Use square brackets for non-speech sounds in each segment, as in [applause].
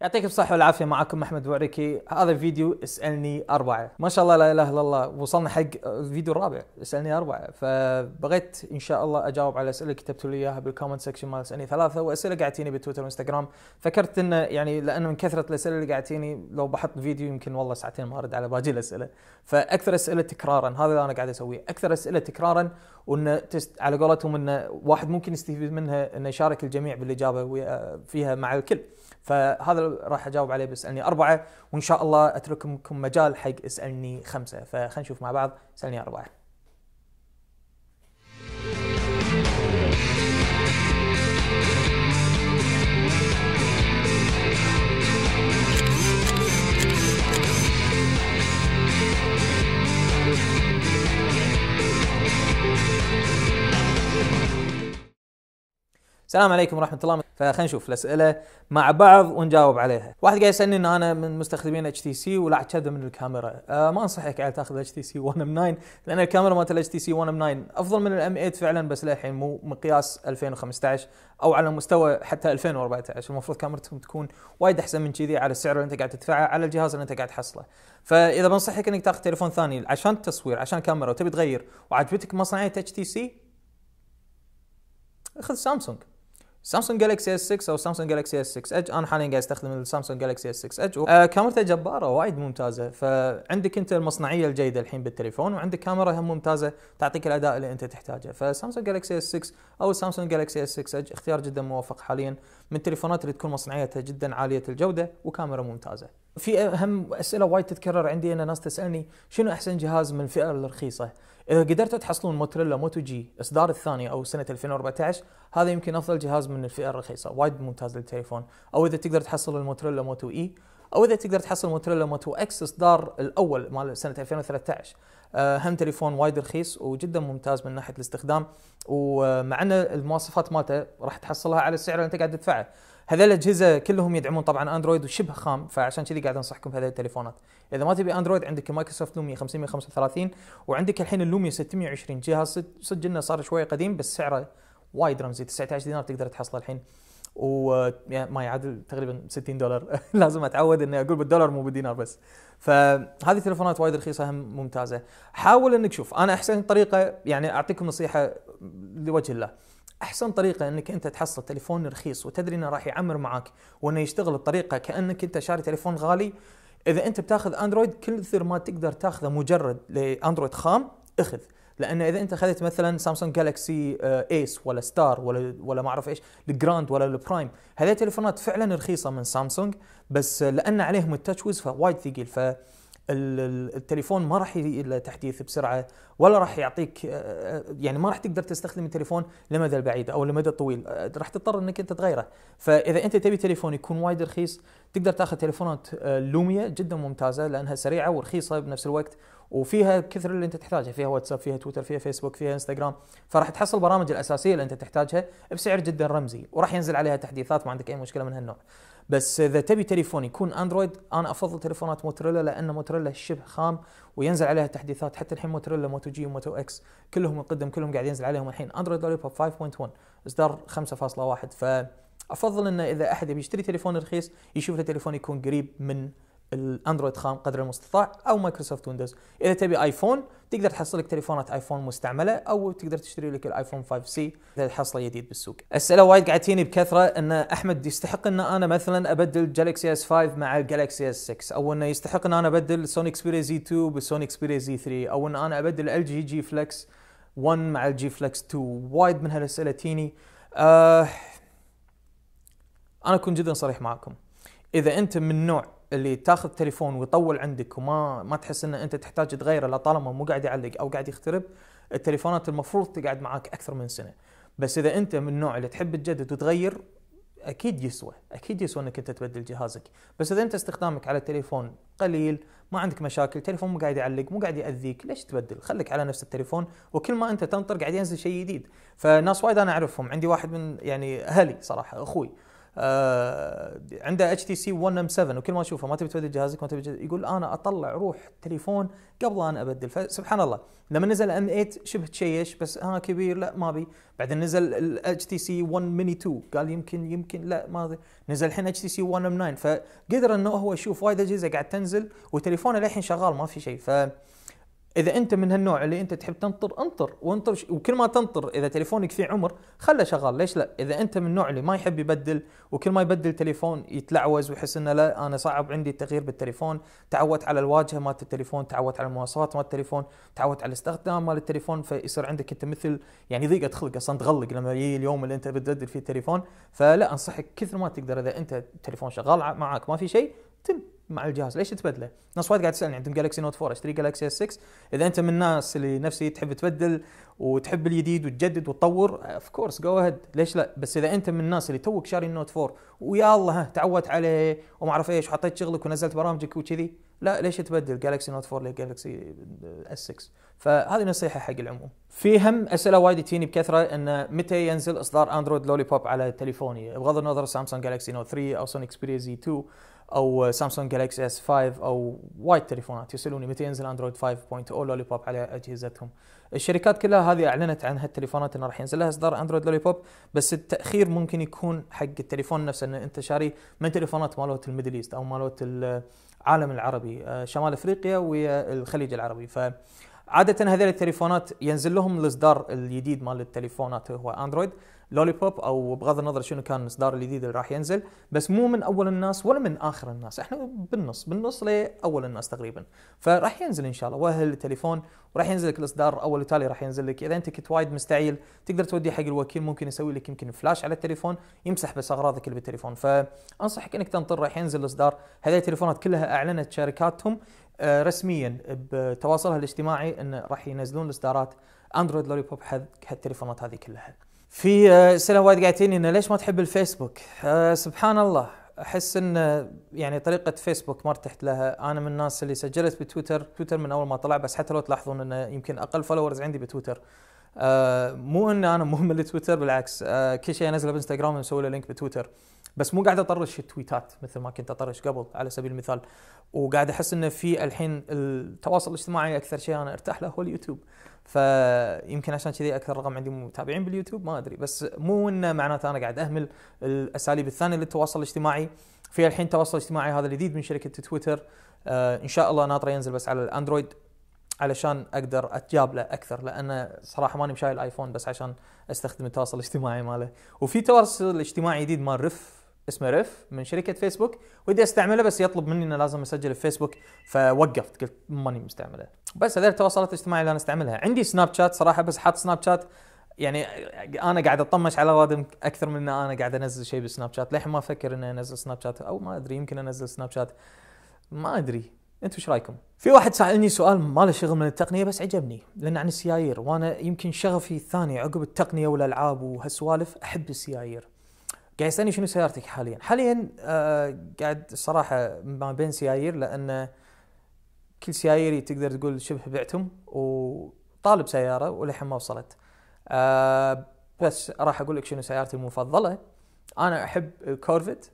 يعطيك الصحة والعافية معكم أحمد بوريكي هذا فيديو اسألني أربعة ما شاء الله لا إله إلا الله وصلنا حق الفيديو الرابع اسألني أربعة فبغيت إن شاء الله أجاوب على أسئلة كتبتوا لي إياها بالكومنت سكشن مال اسألني ثلاثة وأسئلة قاعد تجيني بالتويتر والانستغرام فكرت إنه يعني لأنه من كثرة الأسئلة اللي قاعد تجيني لو بحط فيديو يمكن والله ساعتين ما أرد على باقي الأسئلة فأكثر أسئلة تكرارا هذا اللي أنا قاعد أسويه أكثر أسئلة تكرارا وإنه تست على قولتهم إنه واحد ممكن يستفيد منها إنه يشارك الجميع بالإجابة فيها مع الكل فهذا راح اجاوب عليه باسالني اربعه وان شاء الله اترككم مجال حق اسالني خمسه فخلينا نشوف مع بعض اسالني اربعه السلام عليكم ورحمه الله فخلينا نشوف الاسئله مع بعض ونجاوب عليها واحد قاعد يسالني ان انا من مستخدمين اتش تي سي ولا كذا من الكاميرا أه ما انصحك على تاخذ اتش تي سي 1 ام 9 لان الكاميرا مالت الاتش تي سي 1 ام 9 افضل من الام 8 فعلا بس للحين مو مقياس 2015 او على مستوى حتى 2014 المفروض كاميرتهم تكون وايد احسن من كذي على السعر اللي انت قاعد تدفعه على الجهاز اللي انت قاعد تحصله فاذا بنصحك انك تاخذ تليفون ثاني عشان التصوير عشان كاميرا وتبي تغير وعجبتك مصنعيه اتش تي سي خذ سامسونج سامسونج جالكسي اس 6 او سامسونج جالكسي اس 6 اج انا حاليا قاعد استخدم السامسونج جالكسي اس 6 اج آه كاميرته جباره وايد ممتازه فعندك انت المصنعيه الجيده الحين بالتليفون وعندك كاميرا هم ممتازه تعطيك الاداء اللي انت تحتاجه فسامسونج جالكسي اس 6 او سامسونج جالكسي اس 6 اج اختيار جدا موفق حاليا من التليفونات اللي تكون مصنعيتها جدا عاليه الجوده وكاميرا ممتازه في اهم اسئله وايد تتكرر عندي ان ناس تسالني شنو احسن جهاز من الفئه الرخيصه اذا قدرتوا تحصلون موتريلا موتو جي اصدار الثاني او سنه 2014 هذا يمكن افضل جهاز من الفئه الرخيصه وايد ممتاز للتليفون او اذا تقدر تحصل الموتريلا موتو اي او اذا تقدر تحصل موتريلا موتو اكس اصدار الاول مال سنه 2013 آه، هم تليفون وايد رخيص وجدا ممتاز من ناحيه الاستخدام ومع ان المواصفات مالته راح تحصلها على السعر اللي انت قاعد تدفعه هذول الاجهزه كلهم يدعمون طبعا اندرويد وشبه خام فعشان كذي قاعد انصحكم بهذه التليفونات اذا ما تبي اندرويد عندك مايكروسوفت لوميا 535 وعندك الحين اللوميا 620 جهاز صدق صار شويه قديم بس سعره وايد رمزي 19 دينار تقدر تحصله الحين وما يعادل تقريبا 60 دولار [laughs] لازم اتعود اني اقول بالدولار مو بالدينار بس فهذه التليفونات وايد رخيصه هم ممتازه حاول انك شوف انا احسن طريقه يعني اعطيكم نصيحه لوجه الله احسن طريقه انك انت تحصل تليفون رخيص وتدري انه راح يعمر معاك وانه يشتغل بطريقه كانك انت شاري تليفون غالي اذا انت بتاخذ اندرويد كثر ما تقدر تاخذه مجرد لاندرويد خام اخذ لان اذا انت اخذت مثلا سامسونج جالكسي ايس آه، ولا ستار ولا ولا ما اعرف ايش الجراند ولا البرايم هذه تليفونات فعلا رخيصه من سامسونج بس آه، لان عليهم التاتش ويز فوايد ثقيل ف التليفون ما راح يجي تحديث بسرعه ولا راح يعطيك آه، آه، يعني ما راح تقدر تستخدم التليفون لمدى البعيد او لمدى الطويل آه، راح تضطر انك انت تغيره فاذا انت تبي تليفون يكون وايد رخيص تقدر تاخذ تليفونات لوميا جدا ممتازه لانها سريعه ورخيصه بنفس الوقت وفيها كثر اللي انت تحتاجها فيها واتساب فيها تويتر فيها فيسبوك فيها انستغرام فراح تحصل البرامج الاساسيه اللي انت تحتاجها بسعر جدا رمزي وراح ينزل عليها تحديثات ما عندك اي مشكله من هالنوع بس اذا تبي تليفون يكون اندرويد انا افضل تليفونات موتوريلا لان موتوريلا شبه خام وينزل عليها تحديثات حتى الحين موتوريلا موتو جي وموتو اكس كلهم القدم كلهم قاعد ينزل عليهم الحين اندرويد لولي 5.1 اصدار 5.1 فافضل انه اذا احد يبي يشتري تليفون رخيص يشوف له تليفون يكون قريب من الاندرويد خام قدر المستطاع او مايكروسوفت ويندوز اذا تبي ايفون تقدر تحصل لك تليفونات ايفون مستعمله او تقدر تشتري لك الايفون 5 سي اذا تحصله جديد بالسوق اسئله وايد قاعد تجيني بكثره ان احمد يستحق ان انا مثلا ابدل جالكسي اس 5 مع جالكسي اس 6 او انه يستحق ان انا ابدل سوني اكسبيريا زي 2 بسوني اكسبيريا زي 3 او ان انا ابدل ال جي جي فلكس 1 مع الجي فلكس 2 وايد من هالاسئله تجيني أه انا اكون جدا صريح معكم اذا انت من نوع اللي تاخذ تليفون ويطول عندك وما ما تحس ان انت تحتاج تغيره لطالما مو قاعد يعلق او قاعد يخترب التليفونات المفروض تقعد معاك اكثر من سنه بس اذا انت من النوع اللي تحب تجدد وتغير اكيد يسوى اكيد يسوى انك انت تبدل جهازك بس اذا انت استخدامك على التليفون قليل ما عندك مشاكل تليفون مو قاعد يعلق مو قاعد ياذيك ليش تبدل خليك على نفس التليفون وكل ما انت تنطر قاعد ينزل شيء جديد فناس وايد انا اعرفهم عندي واحد من يعني اهلي صراحه اخوي آه عنده اتش تي سي 1 ام 7 وكل ما اشوفه ما تبي تبدل جهازك ما تبي يقول انا اطلع روح تليفون قبل انا ابدل فسبحان الله لما نزل ام 8 شبه تشيش بس ها كبير لا ما ابي بعدين نزل الاتش تي سي 1 ميني 2 قال يمكن يمكن لا ما دي. نزل الحين اتش تي سي 1 ام 9 فقدر انه هو يشوف وايد اجهزه قاعد تنزل وتليفونه للحين شغال ما في شيء ف اذا انت من هالنوع اللي انت تحب تنطر انطر وانطر وكل ما تنطر اذا تليفونك فيه عمر خله شغال ليش لا اذا انت من النوع اللي ما يحب يبدل وكل ما يبدل تليفون يتلعوز ويحس انه لا انا صعب عندي التغيير بالتليفون تعودت على الواجهه مالت التليفون تعودت على المواصفات مالت التليفون تعودت على الاستخدام مال التليفون فيصير عندك انت مثل يعني ضيقه خلق اصلا تغلق لما يجي اليوم اللي انت بتبدل فيه التليفون فلا انصحك كثر ما تقدر اذا انت التليفون شغال معك ما في شيء مع الجهاز ليش تبدله؟ ناس وايد قاعد تسالني عندهم جالكسي نوت 4 اشتري جالكسي اس 6 اذا انت من الناس اللي نفسي تحب تبدل وتحب الجديد وتجدد وتطور اوف كورس جو اهيد ليش لا؟ بس اذا انت من الناس اللي توك شاري النوت 4 ويا الله تعودت عليه وما اعرف ايش وحطيت شغلك ونزلت برامجك وكذي لا ليش تبدل جالكسي نوت 4 لجالكسي اس 6 فهذه نصيحه حق العموم في هم اسئله وايد تجيني بكثره ان متى ينزل اصدار اندرويد لولي بوب على تليفوني بغض النظر سامسونج جالكسي نوت 3 او سوني اكسبيريا زي 2 او سامسونج جالكسي اس 5 او وايد تليفونات يسالوني متى ينزل اندرويد 5.0 لولي بوب على اجهزتهم الشركات كلها هذه اعلنت عن هالتليفونات انه راح ينزل لها اصدار اندرويد لولي بوب بس التاخير ممكن يكون حق التليفون نفسه ان انت شاري من تليفونات مالوت الميدل ايست او مالوت العالم العربي آه، شمال افريقيا والخليج العربي ف عادة هذول التليفونات ينزل لهم الاصدار الجديد مال التليفونات هو اندرويد لولي بوب او بغض النظر شنو كان الاصدار الجديد اللي راح ينزل بس مو من اول الناس ولا من اخر الناس احنا بالنص بالنص لاول الناس تقريبا فراح ينزل ان شاء الله وهل التليفون وراح ينزل لك الاصدار اول وتالي راح ينزل لك اذا انت كنت وايد مستعيل تقدر توديه حق الوكيل ممكن يسوي لك يمكن فلاش على التليفون يمسح بس اغراضك اللي بالتليفون فانصحك انك تنطر راح ينزل الاصدار هذه التليفونات كلها اعلنت شركاتهم آه، رسميا بتواصلها الاجتماعي ان راح ينزلون الاصدارات اندرويد لولي بوب حق التليفونات هذه كلها في سنه آه، وايد قاعد تجيني انه ليش ما تحب الفيسبوك؟ أه سبحان الله احس ان آه، يعني طريقه فيسبوك ما ارتحت لها، انا من الناس اللي سجلت بتويتر، تويتر من اول ما طلع بس حتى لو تلاحظون انه يمكن اقل فولورز عندي بتويتر. أه مو ان انا مهمل لتويتر بالعكس أه كل شيء انزله بانستغرام مسوي له لينك بتويتر. بس مو قاعد اطرش تويتات مثل ما كنت اطرش قبل على سبيل المثال وقاعد احس انه في الحين التواصل الاجتماعي اكثر شيء انا ارتاح له هو اليوتيوب فيمكن عشان كذي اكثر رقم عندي متابعين باليوتيوب ما ادري بس مو انه معناته انا قاعد اهمل الاساليب الثانيه للتواصل الاجتماعي في الحين التواصل الاجتماعي هذا الجديد من شركه تويتر آه ان شاء الله ناطره ينزل بس على الاندرويد علشان اقدر اتجاب له اكثر لان صراحه ماني مشايل ايفون بس عشان استخدم التواصل الاجتماعي ماله وفي تواصل اجتماعي جديد مال رف اسمه رف من شركه فيسبوك ودي استعمله بس يطلب مني انه لازم اسجل في فيسبوك فوقفت قلت ماني مستعمله بس هذه التواصلات الاجتماعيه اللي انا استعملها عندي سناب شات صراحه بس حاط سناب شات يعني انا قاعد اطمش على رادم اكثر من ان انا قاعد انزل شيء بالسناب شات للحين ما افكر اني انزل سناب شات او ما ادري يمكن انزل سناب شات ما ادري انتم ايش رايكم؟ في واحد سالني سؤال ما له شغل من التقنيه بس عجبني لان عن السيايير وانا يمكن شغفي الثاني عقب التقنيه والالعاب وهالسوالف احب السيايير قاعد يسالني شنو سيارتك حاليا؟ حاليا آه قاعد الصراحه ما بين سيايير لان كل سياييري تقدر تقول شبه بعتهم وطالب سياره وللحين ما وصلت. آه بس راح اقول لك شنو سيارتي المفضله. انا احب الكورفت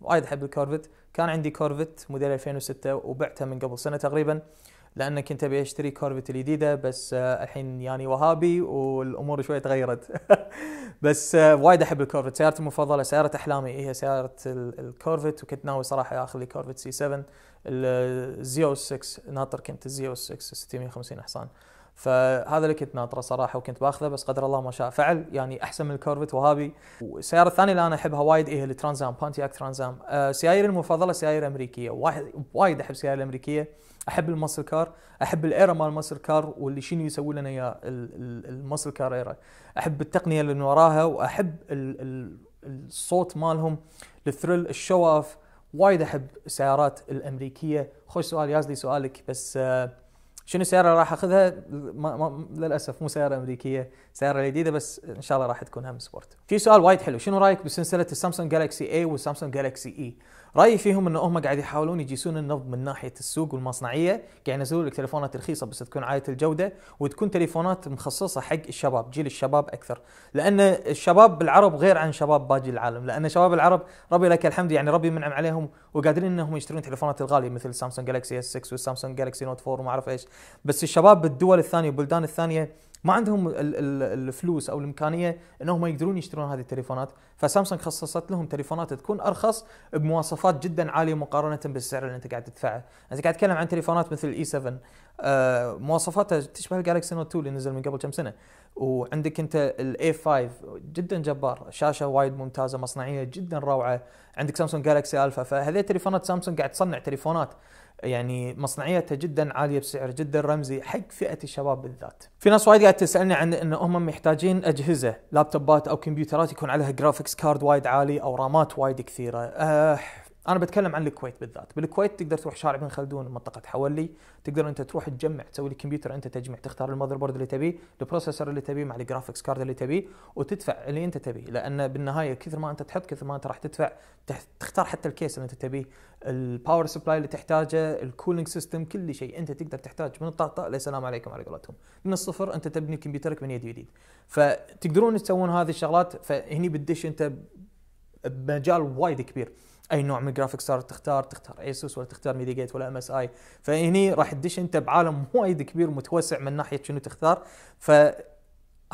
وايد احب الكورفت، كان عندي كورفت موديل 2006 وبعتها من قبل سنه تقريبا. آه لانك انت بيشتري كورفت الجديده بس آه، الحين يعني وهابي والامور شويه تغيرت [laughs] بس آه، وايد احب الكورفت سيارتي المفضله سياره احلامي هي سياره الكورفت وكنت ناوي صراحه اخذ لي كورفت سي 7 الزيو 6 ناطر كنت الزيو 6 650 حصان فهذا اللي كنت ناطره صراحه وكنت باخذه بس قدر الله ما شاء فعل يعني احسن من الكورفت وهابي والسياره الثانيه اللي انا احبها وايد هي إيه الترانزام بانتياك ترانزام أه سياري المفضله سياير امريكيه واحد وايد احب سيارة الامريكيه احب المسل كار احب الايرا مال المسل كار واللي شنو يسوي لنا اياه المسل كار ايرا احب التقنيه اللي من وراها واحب الصوت مالهم الثريل الشواف وايد احب السيارات الامريكيه خوش سؤال يازلي سؤالك بس أه شنو السياره اللي راح اخذها ما ما للاسف مو سياره امريكيه سياره جديده بس ان شاء الله راح تكون هم سبورت في سؤال وايد حلو شنو رايك بسلسله السامسونج جالكسي اي والسامسونج جالكسي E رايي فيهم انه هم قاعد يحاولون يجيسون النفط من ناحيه السوق والمصنعيه قاعد ينزلون لك تليفونات رخيصه بس تكون عاليه الجوده وتكون تليفونات مخصصه حق الشباب جيل الشباب اكثر لان الشباب بالعرب غير عن شباب باقي العالم لان شباب العرب ربي لك الحمد يعني ربي منعم عليهم وقادرين انهم يشترون تليفونات الغاليه مثل سامسونج جالكسي اس 6 والسامسونج جالكسي نوت 4 وما اعرف ايش بس الشباب بالدول الثانيه والبلدان الثانيه ما عندهم الفلوس او الامكانيه انهم يقدرون يشترون هذه التليفونات فسامسونج خصصت لهم تليفونات تكون ارخص بمواصفات جدا عاليه مقارنه بالسعر اللي انت قاعد تدفعه انت قاعد تتكلم عن تليفونات مثل e الاي آه، 7 مواصفاتها تشبه الجالكسي نوت 2 اللي نزل من قبل كم سنه وعندك انت الاي 5 جدا جبار شاشه وايد ممتازه مصنعيه جدا روعه عندك سامسونج جالكسي الفا فهذه تليفونات سامسونج قاعد تصنع تليفونات يعني مصنعيتها جدا عاليه بسعر جدا رمزي حق فئه الشباب بالذات. في ناس وايد قاعد تسالني عن ان هم محتاجين اجهزه لابتوبات او كمبيوترات يكون عليها جرافيكس كارد وايد عالي او رامات وايد كثيره. أه انا بتكلم عن الكويت بالذات بالكويت تقدر تروح شارع بن خلدون منطقه حولي تقدر انت تروح تجمع تسوي لي كمبيوتر انت تجمع تختار المذر بورد اللي تبيه البروسيسور اللي تبيه مع الجرافيكس كارد اللي تبيه وتدفع اللي انت تبيه لان بالنهايه كثر ما انت تحط كثر ما انت راح تدفع تختار حتى الكيس اللي انت تبيه الباور سبلاي اللي تحتاجه الكولينج سيستم كل شيء انت تقدر تحتاج من الطاقه لا السلام عليكم على قولتهم من الصفر انت تبني كمبيوترك من يد جديد فتقدرون تسوون هذه الشغلات فهني بتدش انت بمجال وايد كبير اي نوع من الجرافيكس صارت تختار تختار ايسوس ولا تختار ميديا جيت ولا ام اس اي فهني راح تدش انت بعالم وايد كبير متوسع من ناحيه شنو تختار ف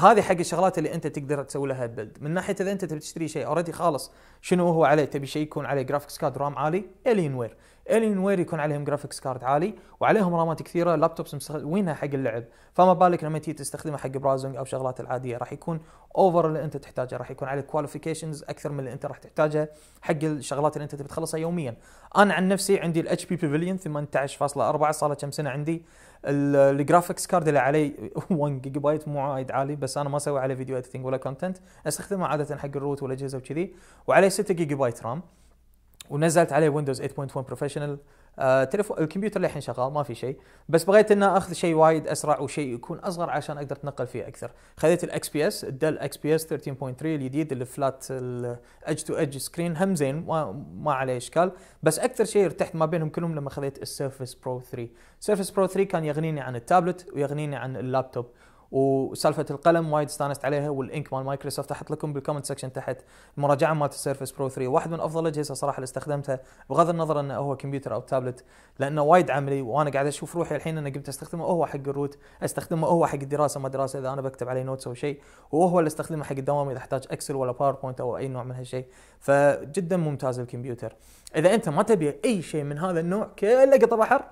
هذه حق الشغلات اللي انت تقدر تسوي لها بلد من ناحيه اذا انت تبي تشتري شيء اوريدي خالص شنو هو عليه تبي شيء يكون عليه جرافيكس كارد رام عالي الين وير الين وير يكون عليهم جرافيكس كارد عالي وعليهم رامات كثيره لابتوبس وينها حق اللعب فما بالك لما تيجي تستخدمها حق براوزنج او شغلات العاديه راح يكون اوفر اللي انت تحتاجه راح يكون عليه كواليفيكيشنز اكثر من اللي انت راح تحتاجها حق الشغلات اللي انت تبي تخلصها يوميا انا عن نفسي عندي الاتش بي بيفيليون 18.4 صار له كم سنه عندي الجرافيكس كارد اللي علي 1 جيجا بايت مو عايد عالي بس انا ما اسوي عليه فيديو اديتنج ولا كونتنت استخدمه عاده حق الروت والاجهزه وكذي وعليه 6 جيجا بايت رام ونزلت عليه ويندوز 8.1 بروفيشنال آه تليفون الكمبيوتر للحين شغال ما في شيء بس بغيت انه اخذ شيء وايد اسرع وشيء يكون اصغر عشان اقدر اتنقل فيه اكثر خذيت الاكس بي اس الدل اكس بي اس 13.3 الجديد الفلات الاج تو اج سكرين هم زين ما, ما عليه اشكال بس اكثر شيء ارتحت ما بينهم كلهم لما خذيت السيرفس برو 3 سيرفس برو 3 كان يغنيني عن التابلت ويغنيني عن اللابتوب وسالفه القلم وايد استانست عليها والانك مال مايكروسوفت احط لكم بالكومنت سكشن تحت المراجعه مالت السيرفس برو 3 واحد من افضل الاجهزه صراحه اللي استخدمتها بغض النظر انه هو كمبيوتر او تابلت لانه وايد عملي وانا قاعد اشوف روحي الحين انا قمت استخدمه هو حق الروت استخدمه هو حق الدراسه ما دراسه اذا انا بكتب عليه نوتس او شيء وهو اللي استخدمه حق الدوام اذا احتاج اكسل ولا باوربوينت او اي نوع من هالشيء فجدا ممتاز الكمبيوتر اذا انت ما تبي اي شيء من هذا النوع كله قطع بحر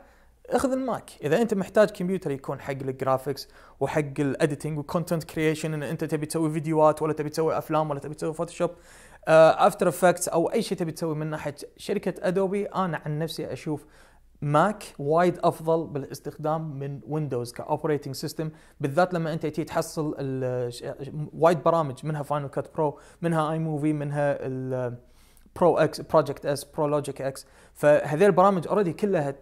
اخذ الماك اذا انت محتاج كمبيوتر يكون حق الجرافيكس وحق الاديتنج وكونتنت كرييشن ان انت تبي تسوي فيديوهات ولا تبي تسوي افلام ولا تبي تسوي فوتوشوب افتر افكتس او اي شيء تبي تسوي من ناحيه شركه ادوبي انا عن نفسي اشوف ماك وايد افضل بالاستخدام من ويندوز كاوبريتنج سيستم بالذات لما انت تيجي تحصل وايد برامج منها فاينل كات برو منها اي موفي منها برو اكس بروجكت اس برو لوجيك اكس فهذه البرامج اوريدي كلها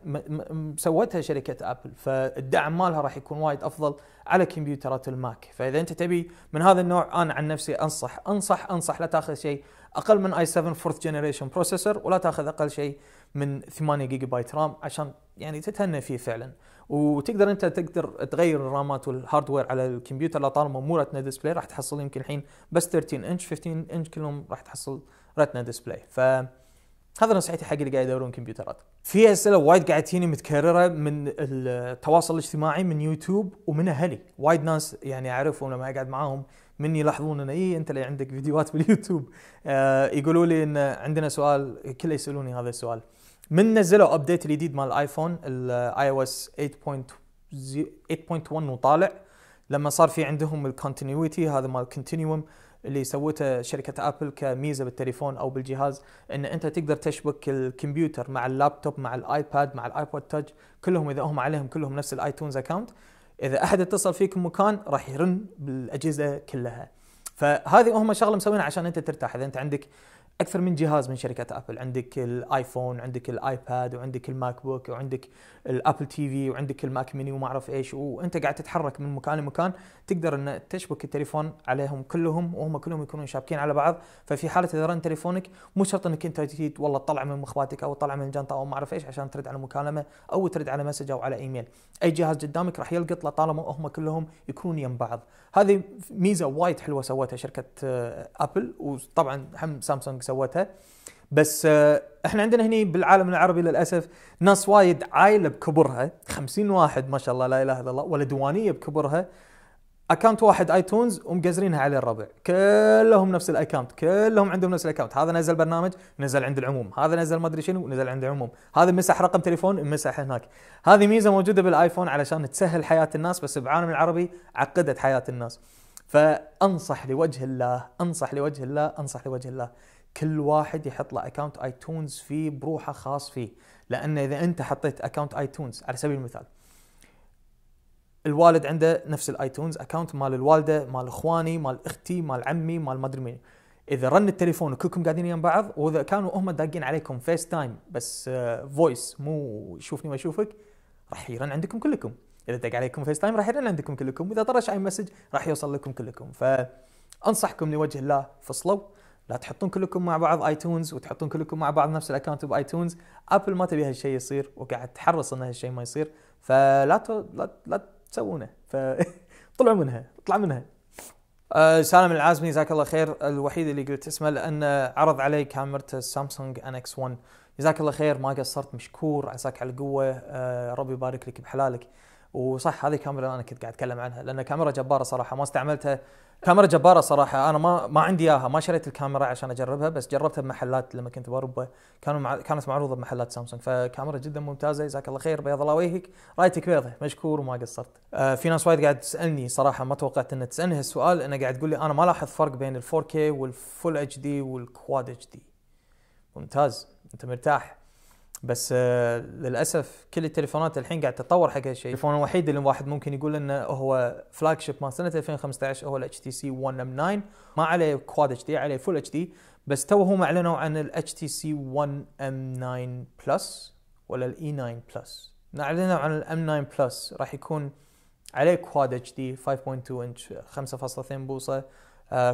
سوتها شركه ابل فالدعم مالها راح يكون وايد افضل على كمبيوترات الماك فاذا انت تبي من هذا النوع انا عن نفسي انصح انصح انصح لا تاخذ شيء اقل من اي 7 فورث جنريشن بروسيسور ولا تاخذ اقل شيء من 8 جيجا بايت رام عشان يعني تتهنى فيه فعلا وتقدر انت تقدر تغير الرامات والهاردوير على الكمبيوتر لطالما مو رتنا ديسبلاي راح تحصل يمكن الحين بس 13 انش 15 انش كلهم راح تحصل رتنا ديسبلاي ف هذا نصيحتي حق اللي قاعد يدورون كمبيوترات. في اسئله وايد قاعد تجيني متكرره من التواصل الاجتماعي من يوتيوب ومن اهلي، وايد ناس يعني اعرفهم لما اقعد معاهم من يلاحظون ان اي انت اللي عندك فيديوهات باليوتيوب آه يقولوا لي ان عندنا سؤال كله يسالوني هذا السؤال. من نزلوا ابديت الجديد مال الايفون الاي او اس 8.1 وطالع لما صار في عندهم الكونتينيوتي هذا مال كونتينيوم اللي سوته شركه ابل كميزه بالتليفون او بالجهاز ان انت تقدر تشبك الكمبيوتر مع اللابتوب مع الايباد مع الايبود تاج كلهم اذا هم عليهم كلهم نفس الايتونز اكونت اذا احد اتصل فيكم مكان راح يرن بالاجهزه كلها فهذه هم شغله مسوينها عشان انت ترتاح اذا انت عندك اكثر من جهاز من شركه ابل عندك الايفون عندك الايباد وعندك الماك بوك وعندك الابل تي في وعندك الماك ميني وما اعرف ايش وانت قاعد تتحرك من مكان لمكان تقدر ان تشبك التليفون عليهم كلهم وهم كلهم يكونون شابكين على بعض ففي حاله اذا رن تليفونك مو شرط انك انت تجي والله تطلع من مخباتك او تطلع من الجنطه او ما اعرف ايش عشان ترد على مكالمه او ترد على مسج او على ايميل اي جهاز قدامك راح يلقط له طالما هم كلهم يكونون يم بعض هذه ميزه وايد حلوه سوتها شركه آه، ابل وطبعا هم سامسونج سوتها بس آه، احنا عندنا هنا بالعالم العربي للاسف ناس وايد عايله بكبرها 50 واحد ما شاء الله لا اله الا الله ولا ديوانيه بكبرها اكونت واحد ايتونز ومقزرينها على الربع كلهم نفس الاكونت كلهم عندهم نفس الاكونت هذا نزل برنامج نزل عند العموم هذا نزل ما ادري شنو نزل عند العموم هذا مسح رقم تليفون مسح هناك هذه ميزه موجوده بالايفون علشان تسهل حياه الناس بس بالعالم العربي عقدت حياه الناس فانصح لوجه الله انصح لوجه الله انصح لوجه الله كل واحد يحط له اكونت اي تونز فيه بروحه خاص فيه لان اذا انت حطيت اكونت اي تونز على سبيل المثال الوالد عنده نفس الاي تونز اكونت مال الوالده مال اخواني مال اختي مال عمي مال ما ادري مين اذا رن التليفون وكلكم قاعدين ويا بعض واذا كانوا هم داقين عليكم فيس تايم بس فويس آه، مو شوفني ما اشوفك راح يرن عندكم كلكم اذا دق عليكم فيس تايم راح يرن عندكم كلكم واذا طرش اي مسج راح يوصل لكم كلكم فانصحكم لوجه الله فصلوا لا تحطون كلكم مع بعض ايتونز وتحطون كلكم مع بعض نفس الاكونت بايتونز ابل ما تبي هالشيء يصير وقاعد تحرص ان هالشيء ما يصير فلا ت... لا, لا تسوونه فطلعوا [laughs] منها اطلع منها أه سالم العازمي جزاك الله خير الوحيد اللي قلت اسمه لان عرض علي كاميرا سامسونج ان اكس 1 جزاك الله خير ما قصرت مشكور عساك على القوه أه ربي يبارك لك بحلالك وصح هذه كاميرا انا كنت قاعد اتكلم عنها لان كاميرا جباره صراحه ما استعملتها كاميرا جباره صراحه انا ما ما عندي اياها ما شريت الكاميرا عشان اجربها بس جربتها بمحلات لما كنت باوروبا كانوا مع... كانت معروضه بمحلات سامسونج فكاميرا جدا ممتازه جزاك الله خير بيض الله وجهك رايتك بيضه مشكور وما قصرت آه في ناس وايد قاعد تسالني صراحه ما توقعت ان تسالني هالسؤال انا قاعد تقول لي انا ما لاحظ فرق بين ال 4K والفول اتش دي والكواد اتش دي ممتاز انت مرتاح بس آه، للاسف كل التليفونات الحين قاعد تتطور حق هالشيء، التليفون الوحيد اللي الواحد ممكن يقول انه هو فلاج شيب مال سنه 2015 هو الاتش تي سي 1 ام 9 ما عليه كواد اتش دي عليه فول اتش دي بس تو هم اعلنوا عن الاتش تي سي 1 ام 9 بلس ولا الاي 9 بلس اعلنوا عن الام 9 بلس راح يكون عليه كواد اتش دي 5.2 انش 5.2 بوصه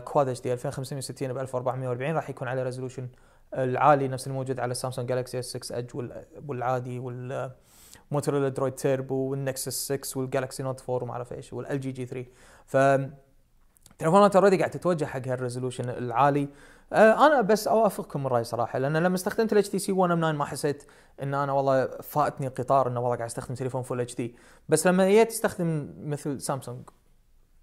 كواد اتش دي 2560 ب 1440 راح يكون عليه ريزولوشن العالي نفس الموجود على سامسونج جالكسي اس 6 اج والعادي والموتوريلا درويد تيربو والنكسس 6 والجالكسي نوت 4 وما اعرف ايش والال جي جي 3 ف تليفونات اوريدي قاعد تتوجه حق هالريزولوشن العالي آه، انا بس اوافقكم الراي صراحه لان لما استخدمت الاتش تي سي 1 ام 9 ما حسيت ان انا والله فاتني قطار انه والله قاعد استخدم تليفون فول اتش دي بس لما جيت استخدم مثل سامسونج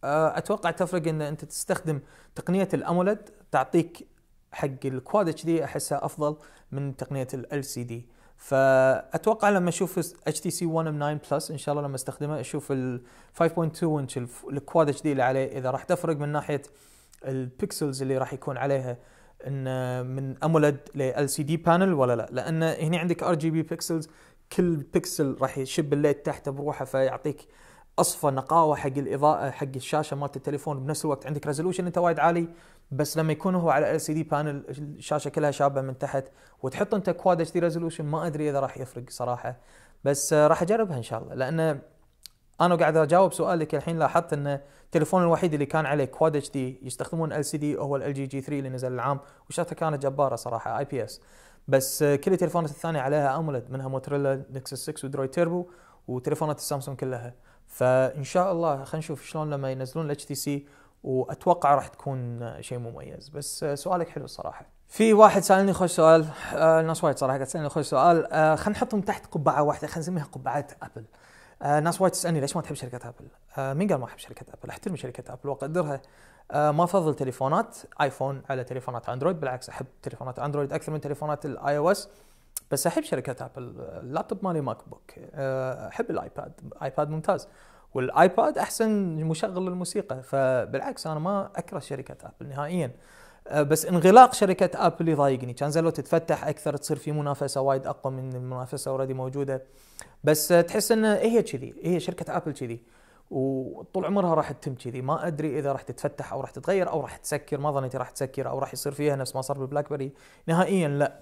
آه، اتوقع تفرق ان انت تستخدم تقنيه الامولد تعطيك حق الكواد اتش دي احسها افضل من تقنيه ال سي دي فاتوقع لما اشوف اتش تي سي 1 ام 9 بلس ان شاء الله لما استخدمه اشوف ال 5.2 انش الكواد اتش دي اللي عليه اذا راح تفرق من ناحيه البكسلز اللي راح يكون عليها ان من امولد لال سي دي بانل ولا لا لان هنا عندك ار جي بي بكسلز كل بكسل راح يشب الليت تحته بروحه فيعطيك اصفى نقاوه حق الاضاءه حق الشاشه مالت التليفون بنفس الوقت عندك ريزولوشن انت وايد عالي بس لما يكون هو على ال سي دي بانل الشاشه كلها شابه من تحت وتحط انت كواد اتش دي ريزولوشن ما ادري اذا راح يفرق صراحه بس آه، راح اجربها ان شاء الله لان انا قاعد اجاوب سؤالك الحين لاحظت ان التليفون الوحيد اللي كان عليه كواد اتش دي يستخدمون ال سي دي هو ال جي جي 3 اللي نزل العام وشاشته كانت جباره صراحه اي بي اس بس آه، كل التليفونات الثانيه عليها امولد منها موتريلا نكسس 6 ودرويد تيربو وتليفونات السامسونج كلها فان شاء الله خلينا نشوف شلون لما ينزلون الاتش تي سي واتوقع راح تكون شيء مميز بس سؤالك حلو الصراحه في واحد سالني خوش سؤال الناس آه، وايد صراحه قاعد تسالني خوش سؤال آه، خلينا نحطهم تحت قبعه واحده خلينا نسميها قبعه ابل آه، ناس وايد تسالني ليش ما تحب شركه ابل مين قال ما احب شركه ابل احترم شركه ابل واقدرها ما افضل تليفونات ايفون على تليفونات اندرويد بالعكس احب تليفونات اندرويد اكثر من تليفونات الاي او اس بس احب شركه ابل اللابتوب مالي ماك بوك احب الايباد ايباد ممتاز والايباد احسن مشغل للموسيقى فبالعكس انا ما اكره شركه ابل نهائيا أه، بس انغلاق شركه ابل يضايقني كان زلو تتفتح اكثر تصير في منافسه وايد اقوى من المنافسه اوريدي موجوده بس تحس انه هي كذي هي شركه ابل كذي وطول عمرها راح تتم كذي ما ادري اذا راح تتفتح او راح تتغير او راح تسكر ما ظنيتي راح تسكر او راح يصير فيها نفس ما صار بالبلاك بيري نهائيا لا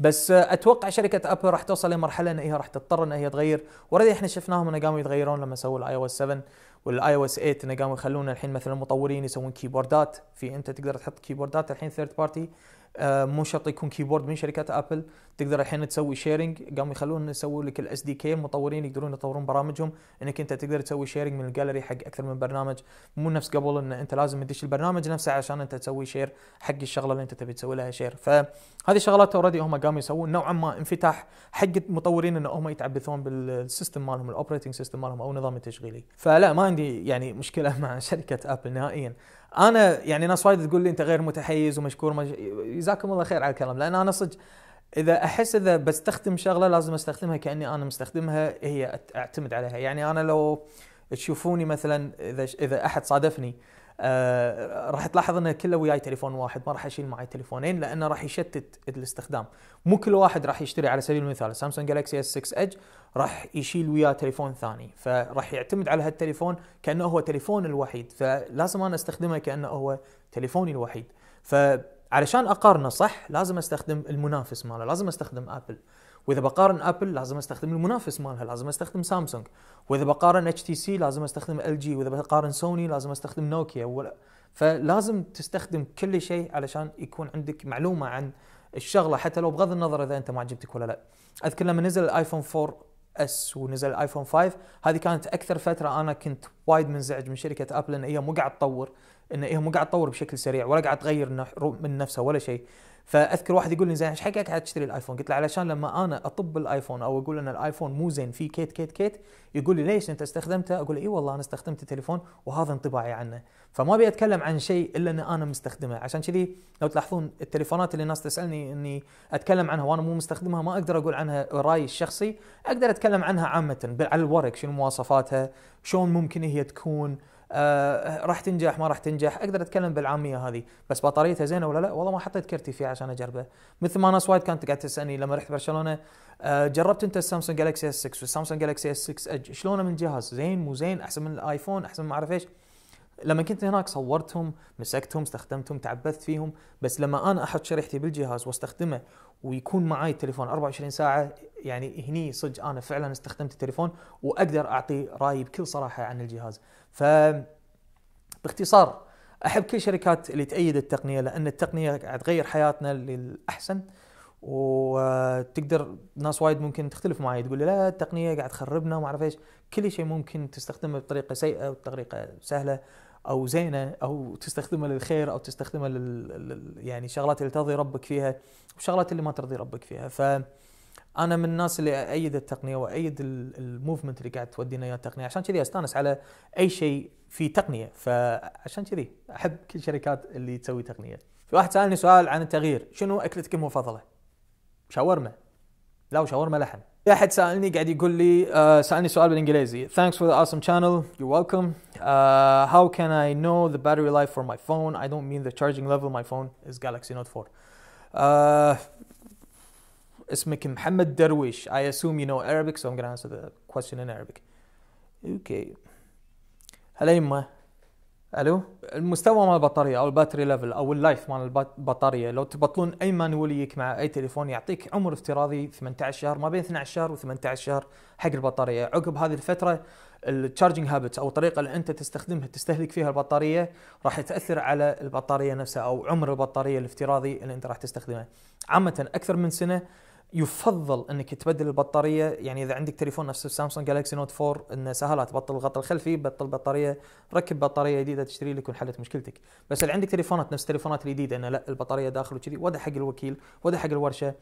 بس اتوقع شركه ابل راح توصل لمرحله ان هي راح تضطر ان هي تغير اوريدي احنا شفناهم انه قاموا يتغيرون لما سووا الاي او اس 7 والاي او اس 8 انه قاموا يخلون الحين مثلا المطورين يسوون كيبوردات في انت تقدر تحط كيبوردات الحين ثيرد بارتي آه، مو شرط يكون كيبورد من شركات ابل تقدر الحين تسوي شيرنج قاموا يخلون يسوون لك الاس دي كي المطورين يقدرون يطورون برامجهم انك انت تقدر تسوي شيرنج من الجاليري حق اكثر من برنامج مو نفس قبل ان انت لازم تدش البرنامج نفسه عشان انت تسوي شير حق الشغله اللي انت تبي تسوي لها شير فهذه الشغلات اوريدي هم قاموا يسوون نوعا ما انفتاح حق المطورين ان هم يتعبثون بالسيستم مالهم الاوبريتنج سيستم مالهم او نظام التشغيلي فلا ما عندي يعني مشكله [laughs] مع شركه ابل نهائيا انا يعني ناس وايد تقول لي انت غير متحيز ومشكور جزاكم الله خير على الكلام لان انا صدق اذا احس اذا بستخدم شغله لازم استخدمها كاني انا مستخدمها هي اعتمد عليها يعني انا لو تشوفوني مثلا اذا اذا احد صادفني آه، راح تلاحظ انه كله وياي تليفون واحد ما راح اشيل معي تليفونين لانه راح يشتت الاستخدام مو كل واحد راح يشتري على سبيل المثال سامسونج جالكسي اس 6 ايدج راح يشيل وياه تليفون ثاني فراح يعتمد على هالتليفون كانه هو تليفون الوحيد فلازم انا استخدمه كانه هو تليفوني الوحيد ف علشان اقارنه صح لازم استخدم المنافس ماله لازم استخدم ابل واذا بقارن ابل لازم استخدم المنافس مالها لازم استخدم سامسونج واذا بقارن اتش تي سي لازم استخدم ال جي واذا بقارن سوني لازم استخدم نوكيا ولا فلازم تستخدم كل شيء علشان يكون عندك معلومه عن الشغله حتى لو بغض النظر اذا انت ما عجبتك ولا لا اذكر لما نزل الايفون 4 اس ونزل الايفون 5 هذه كانت اكثر فتره انا كنت وايد منزعج من شركه ابل ان هي مو قاعد تطور ان إيه مو قاعد تطور بشكل سريع ولا قاعد تغير من نفسها ولا شيء فاذكر واحد يقول لي زين ايش حقك قاعد تشتري الايفون؟ قلت له علشان لما انا اطب الايفون او اقول ان الايفون مو زين في كيت كيت كيت يقول لي ليش انت استخدمته؟ اقول له اي والله انا استخدمت التليفون وهذا انطباعي عنه، فما ابي اتكلم عن شيء الا ان انا مستخدمه، عشان كذي لو تلاحظون التليفونات اللي الناس تسالني اني اتكلم عنها وانا مو مستخدمها ما اقدر اقول عنها رايي الشخصي، اقدر اتكلم عنها عامه على الورق شنو مواصفاتها، شلون ممكن هي تكون، آه راح تنجح ما راح تنجح اقدر اتكلم بالعاميه هذه بس بطاريتها زينه ولا لا والله ما حطيت كرتي فيها عشان اجربه مثل ما ناس وايد كانت قاعده تسالني لما رحت برشلونه آه جربت انت السامسونج جالكسي اس 6 والسامسونج جالكسي اس 6 اج شلونه من جهاز زين مو زين احسن من الايفون احسن ما اعرف ايش لما كنت هناك صورتهم مسكتهم استخدمتهم تعبثت فيهم بس لما انا احط شريحتي بالجهاز واستخدمه ويكون معي التليفون 24 ساعه يعني هني صدق انا فعلا استخدمت التليفون واقدر اعطي رايي بكل صراحه عن الجهاز ف باختصار احب كل الشركات اللي تأيد التقنيه لان التقنيه قاعد تغير حياتنا للاحسن وتقدر ناس وايد ممكن تختلف معي تقول لي لا التقنيه قاعد تخربنا وما اعرف ايش كل شيء ممكن تستخدمه بطريقه سيئه وبطريقه سهله او زينه او تستخدمها للخير او تستخدمها لل يعني شغلات اللي ترضي ربك فيها وشغلات اللي ما ترضي ربك فيها ف انا من الناس اللي ايد التقنيه وايد الموفمنت اللي قاعد تودينا اياه التقنيه عشان كذي استانس على اي شيء في تقنيه فعشان كذي احب كل الشركات اللي تسوي تقنيه. في واحد سالني سؤال عن التغيير، شنو اكلتك المفضله؟ شاورما. لا وشاورما لحم. في احد سالني قاعد يقول لي uh, سالني سؤال بالانجليزي thanks for the awesome channel you're welcome uh, how can I know the battery life for my phone I don't mean the charging level my phone is Galaxy Note 4 uh, اسمك محمد درويش I assume you know Arabic so I'm gonna answer the question in Arabic okay هلا يمه الو المستوى مال البطاريه او الباتري ليفل او اللايف مال البطاريه لو تبطلون اي مانوليك مع اي تليفون يعطيك عمر افتراضي 18 شهر ما بين 12 شهر و18 شهر حق البطاريه عقب هذه الفتره التشارجنج هابتس او الطريقه اللي انت تستخدمها تستهلك فيها البطاريه راح تاثر على البطاريه نفسها او عمر البطاريه الافتراضي اللي انت راح تستخدمه عامه اكثر من سنه يفضل انك تبدل البطاريه يعني اذا عندك تليفون نفس سامسونج جالكسي نوت 4 انه سهله تبطل الغطاء الخلفي بطل البطاريه ركب بطاريه جديده تشتري لك وانحلت مشكلتك بس اللي عندك تليفونات نفس التليفونات الجديده انه لا البطاريه داخل وكذي ودا حق الوكيل ودا حق الورشه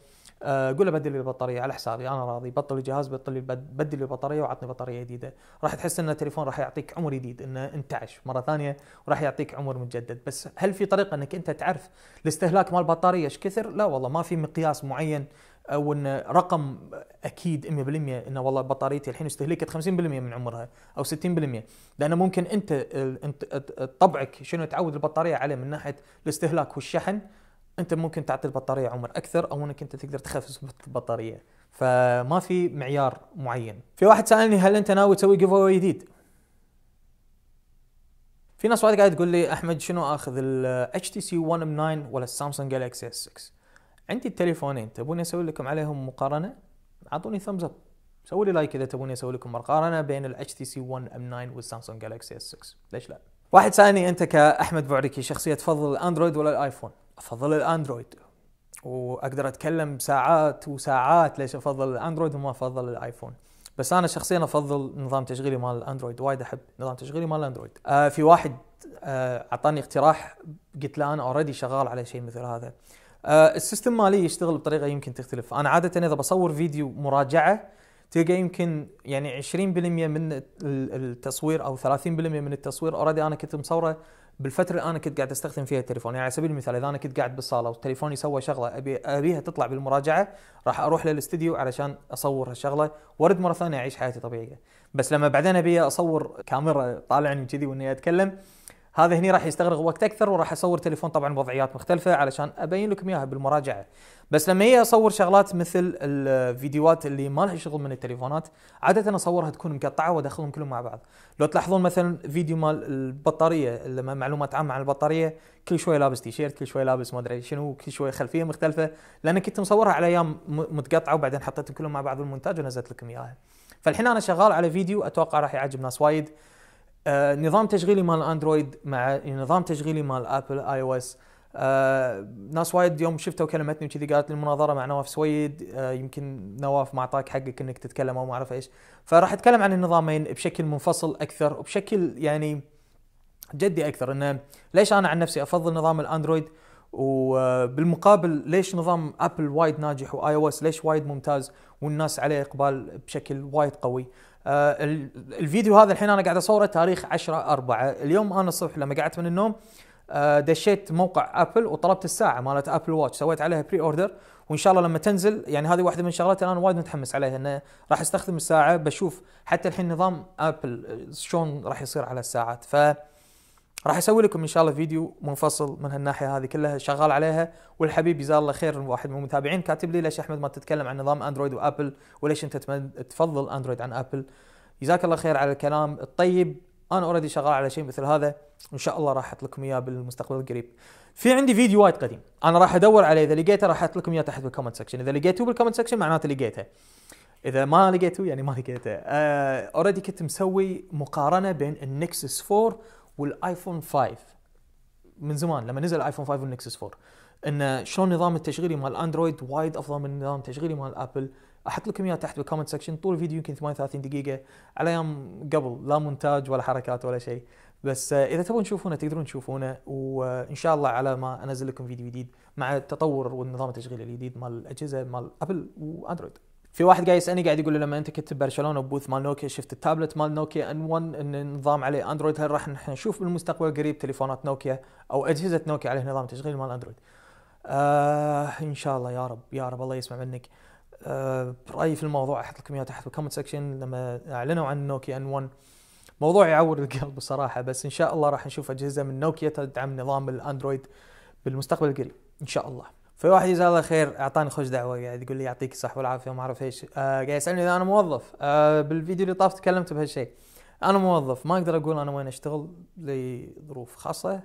آه قول له بدل البطاريه على حسابي انا راضي بطل الجهاز بطل لي بدل البطاريه وعطني بطاريه جديده راح تحس ان التليفون راح يعطيك عمر جديد انه انتعش مره ثانيه وراح يعطيك عمر مجدد بس هل في طريقه انك انت تعرف الاستهلاك مال البطاريه ايش كثر لا والله ما في مقياس معين او ان رقم اكيد 100% انه والله بطاريتي الحين استهلكت 50% من عمرها او 60% لانه ممكن انت طبعك شنو تعود البطاريه عليه من ناحيه الاستهلاك والشحن انت ممكن تعطي البطاريه عمر اكثر او انك انت تقدر تخفف البطاريه فما في معيار معين في واحد سالني هل انت ناوي تسوي جيف اوي جديد في ناس وايد قاعد تقول لي احمد شنو اخذ اتش تي سي 1 ام 9 ولا السامسونج جالكسي اس 6 عندي التليفونين تبوني اسوي لكم عليهم مقارنه اعطوني ثمز اب سووا لي لايك اذا تبوني اسوي لكم مقارنه بين الاتش تي سي 1 ام 9 والسامسونج جالكسي اس 6 ليش لا واحد سالني انت كاحمد بعركي شخصيه تفضل الاندرويد ولا الايفون افضل الاندرويد واقدر اتكلم ساعات وساعات ليش افضل الاندرويد وما افضل الايفون بس انا شخصيا افضل نظام تشغيلي مال الاندرويد وايد احب نظام تشغيلي مال الاندرويد آه في واحد آه، اعطاني آه اقتراح قلت له انا اوريدي شغال على شيء مثل هذا آه، السيستم مالي يشتغل بطريقه يمكن تختلف انا عاده اذا بصور فيديو مراجعه تلقى يمكن يعني 20% من التصوير او 30% من التصوير اوريدي انا كنت مصوره بالفتره اللي انا كنت قاعد استخدم فيها التليفون يعني على سبيل المثال اذا انا كنت قاعد بالصاله وتليفوني سوى شغله ابي ابيها تطلع بالمراجعه راح اروح للاستديو علشان اصور هالشغله وارد مره ثانيه اعيش حياتي طبيعيه بس لما بعدين ابي اصور كاميرا طالعني كذي واني اتكلم هذا هني راح يستغرق وقت اكثر وراح اصور تليفون طبعا بوضعيات مختلفه علشان ابين لكم اياها بالمراجعه بس لما هي اصور شغلات مثل الفيديوهات اللي ما لها شغل من التليفونات عاده اصورها تكون مقطعه وادخلهم كلهم مع بعض لو تلاحظون مثلا فيديو مال البطاريه لما معلومات عامه عن البطاريه كل شوي لابس تيشيرت كل شوي لابس ما ادري شنو كل شوي خلفيه مختلفه لان كنت مصورها على ايام متقطعه وبعدين حطيتهم كلهم مع بعض بالمونتاج ونزلت لكم اياها فالحين انا شغال على فيديو اتوقع راح يعجب ناس وايد آه، نظام تشغيلي مال اندرويد مع نظام تشغيلي مال ابل اي او اس ناس وايد يوم شفته وكلمتني وكذي قالت لي المناظره مع نواف سويد آه يمكن نواف ما اعطاك حقك انك تتكلم او ما اعرف ايش فراح اتكلم عن النظامين بشكل منفصل اكثر وبشكل يعني جدي اكثر انه ليش انا عن نفسي افضل نظام الاندرويد وبالمقابل ليش نظام ابل وايد ناجح واي او اس ليش وايد ممتاز والناس عليه اقبال بشكل وايد قوي آه الفيديو هذا الحين انا قاعد اصوره تاريخ 10 4 اليوم انا الصبح لما قعدت من النوم آه دشيت موقع ابل وطلبت الساعه مالت ابل واتش سويت عليها بري اوردر وان شاء الله لما تنزل يعني هذه واحده من الشغلات انا وايد متحمس عليها انه راح استخدم الساعه بشوف حتى الحين نظام ابل آه، شلون راح يصير على الساعات ف راح اسوي لكم ان شاء الله فيديو منفصل من هالناحيه هذه كلها شغال عليها والحبيب جزاه الله خير واحد من المتابعين كاتب لي ليش احمد ما تتكلم عن نظام اندرويد وابل وليش انت تفضل اندرويد عن ابل جزاك الله خير على الكلام الطيب انا اوريدي شغال على شيء مثل هذا ان شاء الله راح احط لكم اياه بالمستقبل القريب في عندي فيديو وايد قديم انا راح ادور عليه اذا لقيته راح احط لكم اياه تحت بالكومنت سكشن اذا لقيتوه بالكومنت سكشن معناته لقيته اذا ما لقيته يعني ما لقيته اوريدي آه كنت مسوي مقارنه بين النكسس 4 والايفون 5 من زمان لما نزل الايفون 5 والنكسس 4 ان شلون نظام التشغيلي مال اندرويد وايد افضل من نظام التشغيلي مال ابل احط لكم اياه تحت بالكومنت سكشن طول الفيديو يمكن 38 دقيقه على ايام قبل لا مونتاج ولا حركات ولا شيء بس آه، اذا تبون تشوفونه تقدرون تشوفونه وان شاء الله على ما انزل لكم فيديو جديد مع التطور والنظام التشغيلي الجديد مال الاجهزه مال ابل واندرويد في واحد قاعد يسالني قاعد يقول لي لما انت كنت ببرشلونه بوث مال نوكيا شفت التابلت مال نوكيا ان 1 ان نظام عليه اندرويد هل راح نشوف بالمستقبل قريب تليفونات نوكيا او اجهزه نوكيا عليه نظام تشغيل مال اندرويد آه ان شاء الله يا رب يا رب الله يسمع منك آه رايي في الموضوع احط لكم اياه تحت الكومنت سكشن لما اعلنوا عن نوكيا ان 1 موضوع يعور القلب بصراحه بس ان شاء الله راح نشوف اجهزه من نوكيا تدعم نظام الاندرويد بالمستقبل القريب ان شاء الله في واحد جزاه الله خير اعطاني خوش دعوه قاعد يقول لي يعطيك الصحه والعافيه وما اعرف ايش آه قاعد يسالني اذا انا موظف آه بالفيديو اللي طاف تكلمت بهالشيء انا موظف ما اقدر اقول انا وين اشتغل لظروف خاصه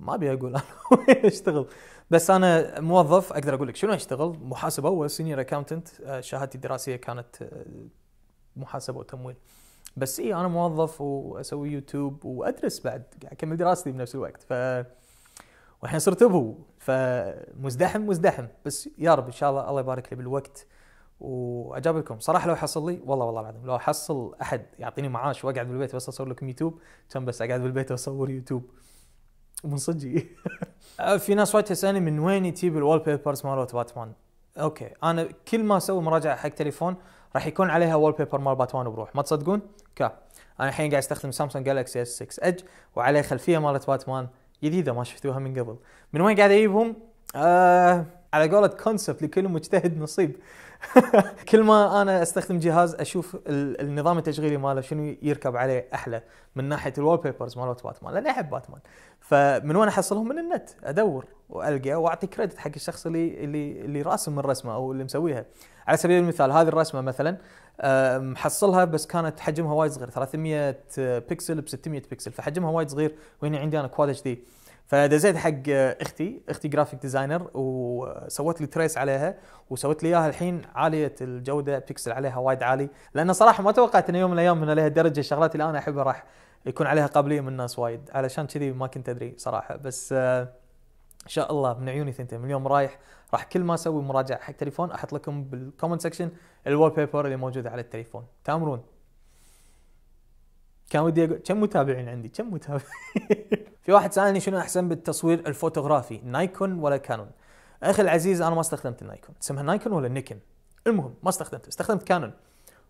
ما ابي اقول [laughs] انا وين اشتغل بس انا موظف اقدر اقول لك شنو اشتغل محاسب اول سينيور اكاونتنت شهادتي الدراسيه كانت آه، محاسبه وتمويل بس اي انا موظف واسوي يوتيوب وادرس بعد قاعد اكمل دراستي بنفس الوقت ف والحين صرت ابو فمزدحم مزدحم بس يا رب ان شاء الله الله يبارك لي بالوقت واجاب لكم صراحه لو حصل لي والله والله العظيم لو احصل احد يعطيني معاش واقعد بالبيت بس اصور لكم يوتيوب كان بس اقعد بالبيت واصور يوتيوب من صدقي [laughs] في ناس وايد تسالني من وين تجيب الوول بيبرز مالت باتمان اوكي انا كل ما اسوي مراجعه حق تليفون راح يكون عليها وول بيبر مال باتمان بروح ما تصدقون كا انا الحين قاعد استخدم سامسونج جالكسي اس 6 ايدج وعليه خلفيه مالت باتمان جديده ما شفتوها من قبل من وين قاعد اجيبهم آه على قولة كونسبت لكل مجتهد نصيب [laughs] كل ما انا استخدم جهاز اشوف النظام التشغيلي ماله شنو يركب عليه احلى من ناحيه الوول بيبرز مالت باتمان لاني احب باتمان فمن وين احصلهم من النت ادور والقى واعطي كريدت حق الشخص اللي اللي اللي راسم الرسمه او اللي مسويها على سبيل المثال هذه الرسمه مثلا محصلها بس كانت حجمها وايد صغير 300 بكسل ب 600 بكسل فحجمها وايد صغير وهنا عندي انا كواد اتش دي فدزيت حق اختي اختي جرافيك ديزاينر وسوت لي تريس عليها وسوت لي اياها الحين عاليه الجوده بيكسل عليها وايد عالي لان صراحه ما توقعت ان يوم من الايام من لها درجة الشغلات اللي انا احبها راح يكون عليها قابليه من الناس وايد علشان كذي ما كنت ادري صراحه بس آه ان شاء الله من عيوني ثنتين من اليوم رايح راح كل ما اسوي مراجعه حق تليفون احط لكم بالكومنت سكشن الوول بيبر اللي موجوده على التليفون تامرون كان ودي اقول كم متابعين عندي كم متابعين [laughs] في واحد سالني شنو احسن بالتصوير الفوتوغرافي نايكون ولا كانون اخي العزيز انا ما استخدمت النايكون اسمها نايكون ولا نيكن المهم ما استخدمته استخدمت كانون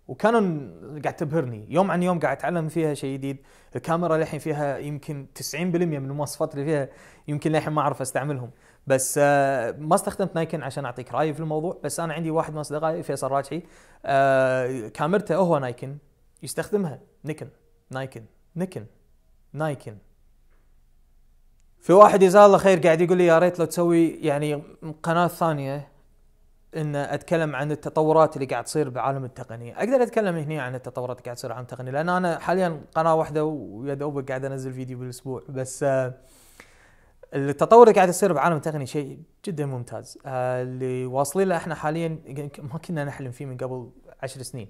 وكانون قاعد تبهرني يوم عن يوم قاعد اتعلم فيها شيء جديد الكاميرا للحين فيها يمكن 90% من المواصفات اللي فيها يمكن للحين ما اعرف استعملهم بس آه، ما استخدمت نايكن عشان اعطيك رايي في الموضوع بس انا عندي واحد من اصدقائي فيصل راجحي آه، كاميرته هو نايكن يستخدمها نيكن نايكن نيكن نايكن في واحد جزاه الله خير قاعد يقول لي يا ريت لو تسوي يعني قناه ثانيه ان اتكلم عن التطورات اللي قاعد تصير بعالم التقنيه، اقدر اتكلم هنا عن التطورات اللي قاعد تصير عالم التقنيه لان انا حاليا قناه واحده ويا دوبك قاعد انزل فيديو بالاسبوع بس آه، التطور اللي قاعد يصير بعالم التقنيه شيء جدا ممتاز آه، اللي واصلين له احنا حاليا ما كنا نحلم فيه من قبل عشر سنين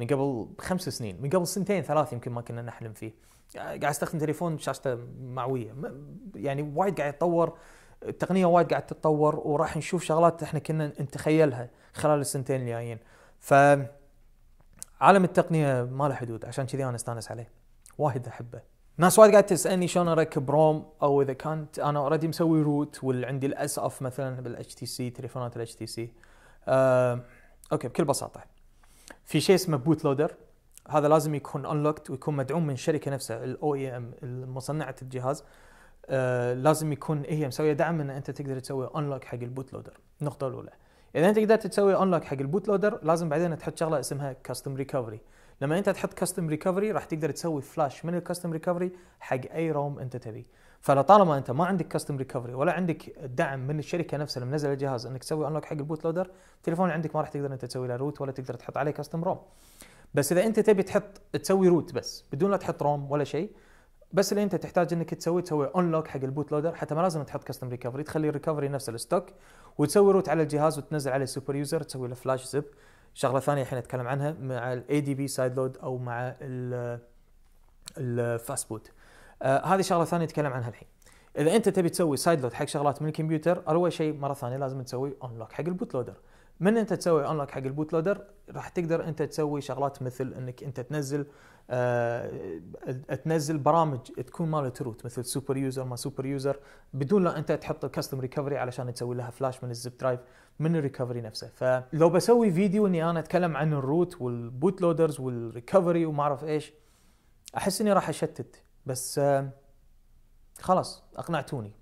من قبل خمس سنين من قبل سنتين ثلاث يمكن ما كنا نحلم فيه آه، قاعد استخدم تليفون شاشته معويه يعني وايد قاعد يتطور التقنيه وايد قاعد تتطور وراح نشوف شغلات احنا كنا نتخيلها خلال السنتين الجايين ف عالم التقنيه ما له حدود عشان كذي انا استانس عليه وايد احبه ناس وايد قاعد تسالني شلون اركب روم او اذا كانت انا اوريدي مسوي روت والعندي الاس اف مثلا بالاتش تي سي تليفونات الاتش آه، تي سي اوكي بكل بساطه في شيء اسمه بوت لودر هذا لازم يكون انلوكت ويكون مدعوم من الشركه نفسها الاو e اي ام مصنعه الجهاز آه، لازم يكون هي مسويه دعم ان انت تقدر تسوي انلوك حق البوت لودر النقطه الاولى اذا انت قدرت تسوي انلوك حق البوت لودر لازم بعدين تحط شغله اسمها كاستم ريكفري لما انت تحط كاستم ريكفري راح تقدر تسوي فلاش من الكاستم ريكفري حق اي روم انت تبي فلطالما انت ما عندك كاستم ريكفري ولا عندك دعم من الشركه نفسها اللي منزله الجهاز انك تسوي انلوك حق البوت لودر التليفون عندك ما راح تقدر انت تسوي له روت ولا تقدر تحط عليه كاستم روم بس اذا انت تبي تحط تسوي روت بس بدون لا تحط روم ولا شيء بس اللي انت تحتاج انك تسوي تسوي انلوك حق البوت لودر حتى ما لازم تحط كاستم ريكفري تخلي الريكفري نفس الستوك وتسوي روت على الجهاز وتنزل عليه سوبر يوزر تسوي له فلاش زب شغله ثانيه الحين اتكلم عنها مع الاي دي بي سايد لود او مع الفاست بوت آه هذه شغله ثانيه اتكلم عنها الحين اذا انت تبي تسوي سايد لود حق شغلات من الكمبيوتر اول شيء مره ثانيه لازم تسوي انلوك حق البوت لودر من انت تسوي انلوك حق البوت لودر راح تقدر انت تسوي شغلات مثل انك انت تنزل آه، تنزل برامج تكون مالت روت مثل سوبر يوزر ما سوبر يوزر بدون لا انت تحط الكاستم ريكفري علشان تسوي لها فلاش من الزب درايف من الريكفري نفسه فلو بسوي فيديو اني انا اتكلم عن الروت والبوت لودرز والريكفري وما اعرف ايش احس اني راح اشتت بس آه، خلاص اقنعتوني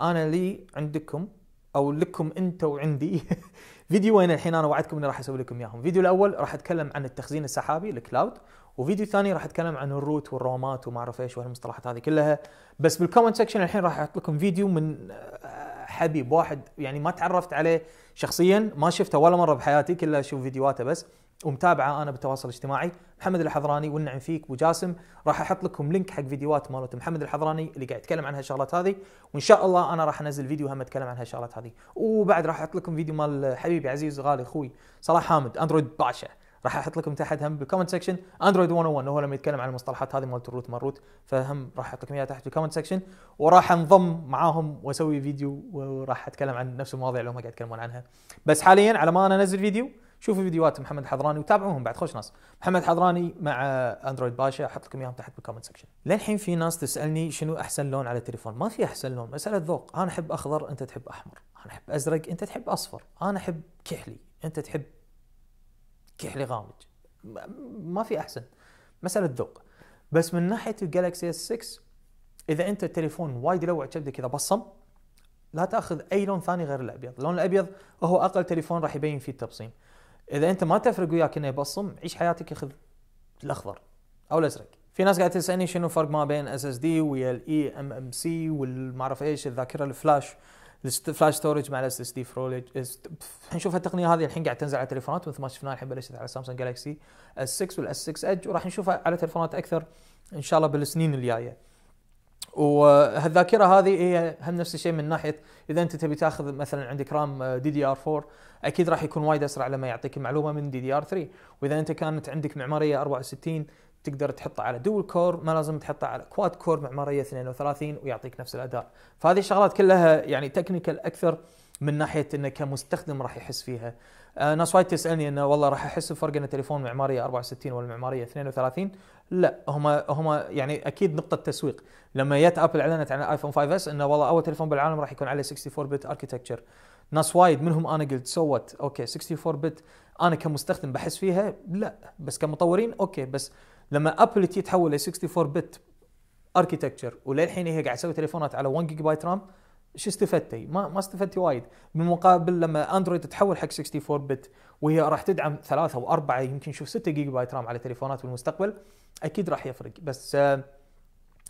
انا لي عندكم او لكم انت وعندي [laughs] فيديوين الحين انا وعدكم اني راح اسوي لكم اياهم، الفيديو الاول راح اتكلم عن التخزين السحابي الكلاود وفيديو ثاني راح اتكلم عن الروت والرومات وما اعرف ايش والمصطلحات هذه كلها بس بالكومنت سكشن الحين راح احط لكم فيديو من آه، حبيب واحد يعني ما تعرفت عليه شخصيا ما شفته ولا مره بحياتي كلها اشوف فيديوهاته بس ومتابعه انا بالتواصل الاجتماعي محمد الحضراني والنعم فيك ابو جاسم راح احط لكم لينك حق فيديوهات مالت محمد الحضراني اللي قاعد يتكلم عن هالشغلات هذه وان شاء الله انا راح انزل فيديو هم اتكلم عن هالشغلات هذه وبعد راح احط لكم فيديو مال حبيبي عزيز غالي اخوي صلاح حامد اندرويد باشا راح احط لكم تحت هم بالكومنت سكشن اندرويد 101 هو لما يتكلم عن المصطلحات هذه مالت الروت مالروت فهم راح احط لكم اياها تحت بالكومنت سكشن وراح انضم معاهم واسوي فيديو وراح اتكلم عن نفس المواضيع اللي هم قاعد يتكلمون عنها بس حاليا على ما انا انزل فيديو شوفوا فيديوهات محمد حضراني وتابعوهم بعد خوش ناس محمد حضراني مع اندرويد باشا احط لكم اياهم تحت بالكومنت سكشن للحين في ناس تسالني شنو احسن لون على التليفون ما في احسن لون مساله ذوق انا احب اخضر انت تحب احمر انا احب ازرق انت تحب اصفر انا احب كحلي انت تحب كحلي غامج ما في احسن مساله ذوق بس من ناحيه الجالكسي اس 6 اذا انت التليفون وايد يلوع كبدك اذا بصم لا تاخذ اي لون ثاني غير الابيض، اللون الابيض هو اقل تليفون راح يبين فيه التبصيم. اذا انت ما تفرق وياك انه يبصم عيش حياتك اخذ الاخضر او الازرق. في ناس قاعده تسالني شنو الفرق ما بين اس اس دي ويا الاي ام e ام سي والمعرف ايش الذاكره الفلاش الفلاش ستورج مع الاس اس دي فرولج نشوف التقنيه هذه الحين قاعد تنزل على تليفونات مثل ما شفناها الحين بلشت على سامسونج جالكسي اس 6 والاس 6 ايدج وراح نشوفها على تليفونات اكثر ان شاء الله بالسنين الجايه. وهالذاكره هذه هي هم نفس الشيء من ناحيه اذا انت تبي تاخذ مثلا عندك رام دي دي ار 4 اكيد راح يكون وايد اسرع لما يعطيك المعلومه من دي دي ار 3 واذا انت كانت عندك معماريه 64 تقدر تحطه على دول كور ما لازم تحطه على كواد كور معماريه 32 ويعطيك نفس الاداء فهذه الشغلات كلها يعني تكنيكال اكثر من ناحيه انه كمستخدم راح يحس فيها آه، ناس وايد تسالني انه والله راح احس بفرق ان تليفون معماريه 64 ولا معماريه 32 لا هم هم يعني اكيد نقطه تسويق لما جت ابل اعلنت عن الايفون 5 اس انه والله اول تليفون بالعالم راح يكون عليه 64 بت اركتكتشر ناس وايد منهم انا قلت سوت اوكي 64 بت انا كمستخدم بحس فيها لا بس كمطورين اوكي بس لما ابل تحول ل 64 بت اركيتكتشر وللحين هي قاعد تسوي تليفونات على 1 جيجا بايت رام شو استفدتي؟ ما ما استفدتي وايد، بالمقابل لما اندرويد تتحول حق 64 بت وهي راح تدعم ثلاثه واربعه يمكن شوف 6 جيجا بايت رام على تليفونات بالمستقبل اكيد راح يفرق بس آه،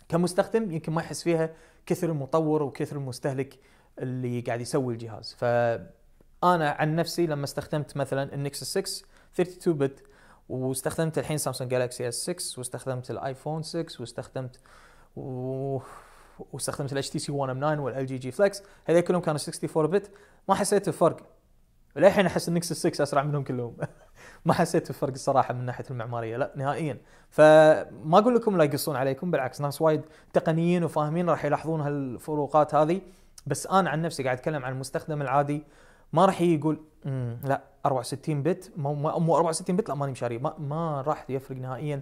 كمستخدم يمكن ما يحس فيها كثر المطور وكثر المستهلك اللي قاعد يسوي الجهاز، فانا عن نفسي لما استخدمت مثلا النكسس 6 32 بت واستخدمت الحين سامسونج جالاكسي اس 6 واستخدمت الايفون 6 واستخدمت و... واستخدمت الاتش تي سي 1 ام 9 والال جي جي فلكس هذول كلهم كانوا 64 بت ما حسيت بفرق للحين احس النكس 6 اسرع منهم كلهم [laughs] ما حسيت بفرق الصراحه من ناحيه المعماريه لا نهائيا فما اقول لكم لا يقصون عليكم بالعكس ناس وايد تقنيين وفاهمين راح يلاحظون هالفروقات هذه بس انا عن نفسي قاعد اتكلم عن المستخدم العادي ما راح يقول لا 64 بت مو 64 بت لا ماني مشاري ما, ما راح يفرق نهائيا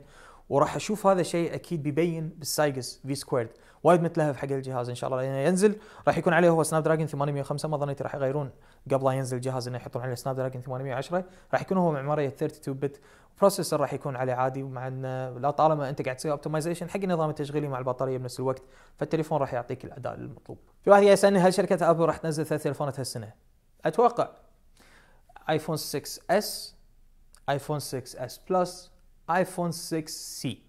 وراح اشوف هذا الشيء اكيد بيبين بالسايجس في سكويرد وايد متلهف حق الجهاز ان شاء الله لانه ينزل راح يكون عليه هو سناب دراجون 805 ما ظنيت راح يغيرون قبل لا ينزل الجهاز انه يحطون عليه سناب دراجون 810 راح يكون هو معماريه 32 بت بروسيسور راح يكون عليه عادي مع انه لا طالما انت قاعد تسوي اوبتمايزيشن حق النظام التشغيلي مع البطاريه بنفس الوقت فالتليفون راح يعطيك الاداء المطلوب. في واحد يسالني هل شركه ابل راح تنزل ثلاث تليفونات هالسنه؟ اتوقع ايفون 6 اس ايفون 6 اس بلس ايفون 6 سي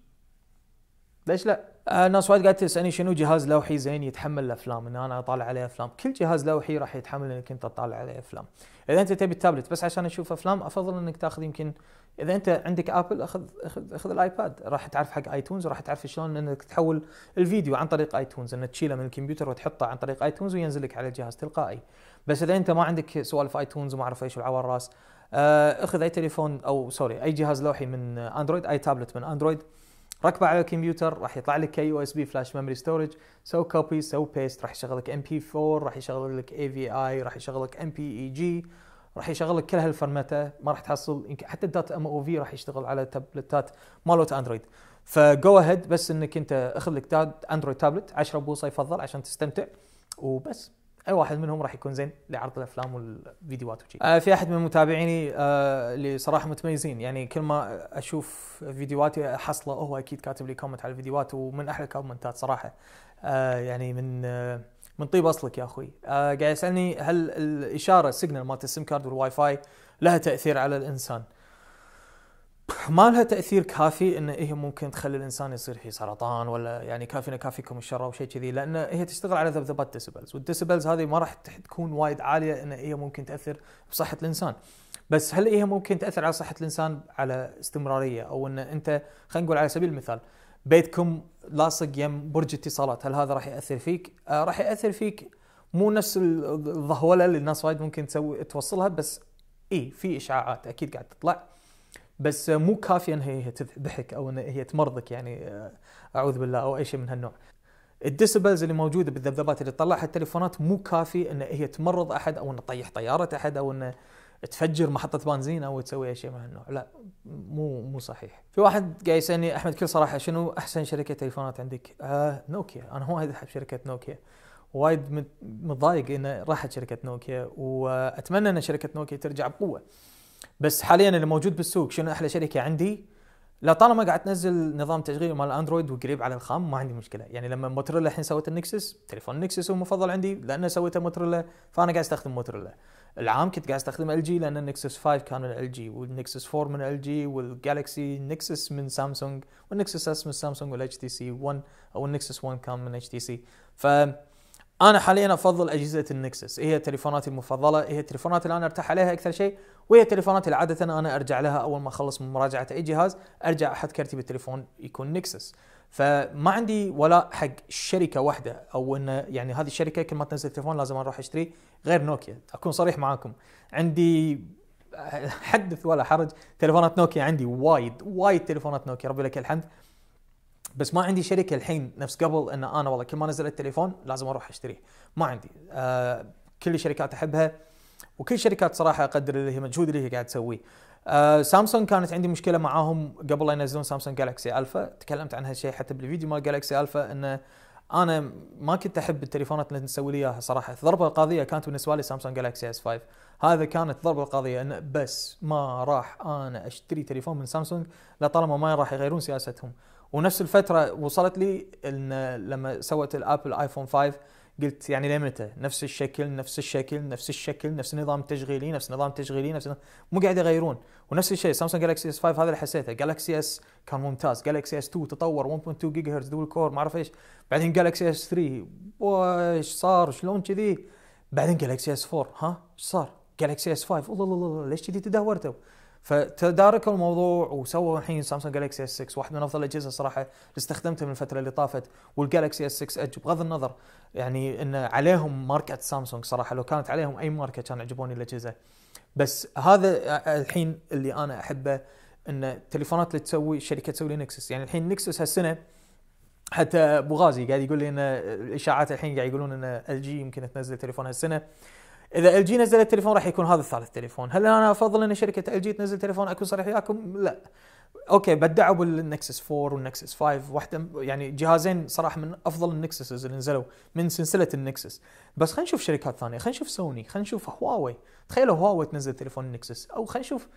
ليش لا؟ الناس آه، وايد قاعده تسالني شنو جهاز لوحي زين يتحمل الافلام ان انا اطالع عليه افلام، كل جهاز لوحي راح يتحمل انك انت تطالع عليه افلام. اذا انت تبي التابلت بس عشان تشوف افلام افضل انك تاخذ يمكن اذا انت عندك ابل اخذ اخذ اخذ الايباد راح تعرف حق ايتونز راح تعرف شلون انك تحول الفيديو عن طريق ايتونز انك تشيله من الكمبيوتر وتحطه عن طريق ايتونز وينزل لك على الجهاز تلقائي. بس اذا انت ما عندك سوالف ايتونز وما اعرف ايش العوار راس آه، اخذ اي تليفون او سوري اي جهاز لوحي من اندرويد اي تابلت من اندرويد ركبه على الكمبيوتر راح يطلع لك كي يو اس بي فلاش ميموري ستورج سو كوبي سو بيست راح يشغل لك ام بي 4 راح يشغل لك اي في اي راح يشغل لك ام بي اي جي راح يشغل لك كل هالفرمته ما راح تحصل يمكن حتى الدات ام او في راح يشتغل على تابلتات مالوت اندرويد فجو اهيد بس انك انت اخذ لك اندرويد تابلت 10 بوصه يفضل عشان تستمتع وبس اي واحد منهم راح يكون زين لعرض الافلام والفيديوهات وشي. آه في احد من متابعيني آه اللي صراحه متميزين يعني كل ما اشوف فيديوهاتي احصله هو اكيد كاتب لي كومنت على الفيديوهات ومن احلى الكومنتات صراحه آه يعني من آه من طيب اصلك يا اخوي آه قاعد يسالني هل الاشاره السيجنال مالت السيم كارد والواي فاي لها تاثير على الانسان ما لها تاثير كافي ان هي إيه ممكن تخلي الانسان يصير فيه سرطان ولا يعني كافينا كافيكم الشر او شيء كذي لان هي إيه تشتغل على ذبذبات ديسيبلز والديسبلز هذه ما راح تكون وايد عاليه ان هي إيه ممكن تاثر بصحه الانسان بس هل هي إيه ممكن تاثر على صحه الانسان على استمراريه او ان انت خلينا نقول على سبيل المثال بيتكم لاصق يم برج اتصالات هل هذا راح ياثر فيك؟ آه راح ياثر فيك مو نفس الظهوله اللي الناس وايد ممكن تسوي توصلها بس اي في اشعاعات اكيد قاعد تطلع بس مو كافيه انها هي تذبحك او انها هي تمرضك يعني آه، اعوذ بالله او اي شيء من هالنوع. الديسبلز اللي موجوده بالذبذبات اللي تطلعها التليفونات مو كافي ان هي تمرض احد او ان تطيح طياره احد او ان تفجر محطه بنزين او تسوي اي شيء من هالنوع، لا مو مو صحيح. في واحد قاعد يسالني احمد كل صراحه شنو احسن شركه تليفونات عندك؟ آه نوكيا، انا وايد احب شركه نوكيا. وايد متضايق انه راحت شركه نوكيا واتمنى ان شركه نوكيا ترجع بقوه. بس حاليا اللي موجود بالسوق شنو احلى شركه عندي لطالما قاعد تنزل نظام تشغيل مال اندرويد وقريب على الخام ما عندي مشكله يعني لما موتريلا الحين سويت النكسس تليفون النكسس هو المفضل عندي لانه سويته موتريلا فانا قاعد استخدم موتريلا. العام كنت قاعد استخدم ال جي لان النكسس 5 كان من ال جي والنكسس 4 من ال جي والجالكسي نكسس من سامسونج والنكسس اس من سامسونج والاتش تي سي 1 او النكسس 1 كان من اتش تي سي ف انا حاليا افضل اجهزه النكسس هي تليفوناتي المفضله هي التليفونات اللي انا ارتاح عليها اكثر شيء وهي التليفونات اللي عاده انا ارجع لها اول ما اخلص من مراجعه اي جهاز ارجع احط كرتي بالتليفون يكون نكسس فما عندي ولاء حق شركه واحده او انه يعني هذه الشركه كل ما تنزل تليفون لازم اروح اشتري غير نوكيا اكون صريح معاكم عندي [laughs] حدث ولا حرج تليفونات نوكيا عندي وايد وايد تليفونات نوكيا ربي لك الحمد بس ما عندي شركه الحين نفس قبل ان انا والله كل ما نزل التليفون لازم اروح اشتريه ما عندي آه كل الشركات احبها وكل شركات صراحه اقدر اللي هي مجهود اللي هي قاعد تسويه آه سامسونج كانت عندي مشكله معاهم قبل لا ينزلون سامسونج جالكسي الفا تكلمت عن هالشيء حتى بالفيديو مال جالكسي الفا انه انا ما كنت احب التليفونات اللي تسوي لي اياها صراحه الضربه القاضيه كانت بالنسبه لي سامسونج جالكسي اس 5 هذا كانت ضربه القاضيه انه بس ما راح انا اشتري تليفون من سامسونج لطالما ما راح يغيرون سياستهم ونفس الفتره وصلت لي ان لما سوت الابل ايفون 5 قلت يعني لمتى نفس الشكل نفس الشكل نفس الشكل نفس النظام التشغيلي نفس النظام التشغيلي نفس مو قاعد يغيرون ونفس الشيء سامسونج جالكسي اس 5 هذا اللي حسيته جالكسي اس كان ممتاز جالكسي اس 2 تطور 1.2 جيجا هرتز دول كور ما اعرف ايش بعدين جالكسي اس 3 وايش صار شلون كذي بعدين جالكسي اس 4 ها ايش صار جالكسي اس 5 الله الله الله ليش كذي تدهورتوا فتداركوا الموضوع وسووا الحين سامسونج جالكسي اس 6 واحد من افضل الاجهزه صراحه اللي استخدمتها من الفتره اللي طافت والجالكسي اس 6 اج بغض النظر يعني ان عليهم ماركه سامسونج صراحه لو كانت عليهم اي ماركه كان عجبوني الاجهزه بس هذا الحين اللي انا احبه ان التليفونات اللي تسوي الشركه تسوي لي نكسس يعني الحين نكسس هالسنه حتى ابو غازي قاعد يقول لي ان الاشاعات الحين قاعد يقولون ان ال جي يمكن تنزل تليفون هالسنه اذا ال جي نزلت تليفون راح يكون هذا الثالث تليفون هل انا افضل ان شركه ال جي تنزل تليفون اكون صريح وياكم لا اوكي بدعوا بالنكسس 4 والنكسس 5 واحده يعني جهازين صراحه من افضل النكسس اللي نزلوا من سلسله النكسس بس خلينا نشوف شركات ثانيه خلينا نشوف سوني خلينا نشوف هواوي تخيلوا هواوي تنزل تليفون نكسس او خلينا نشوف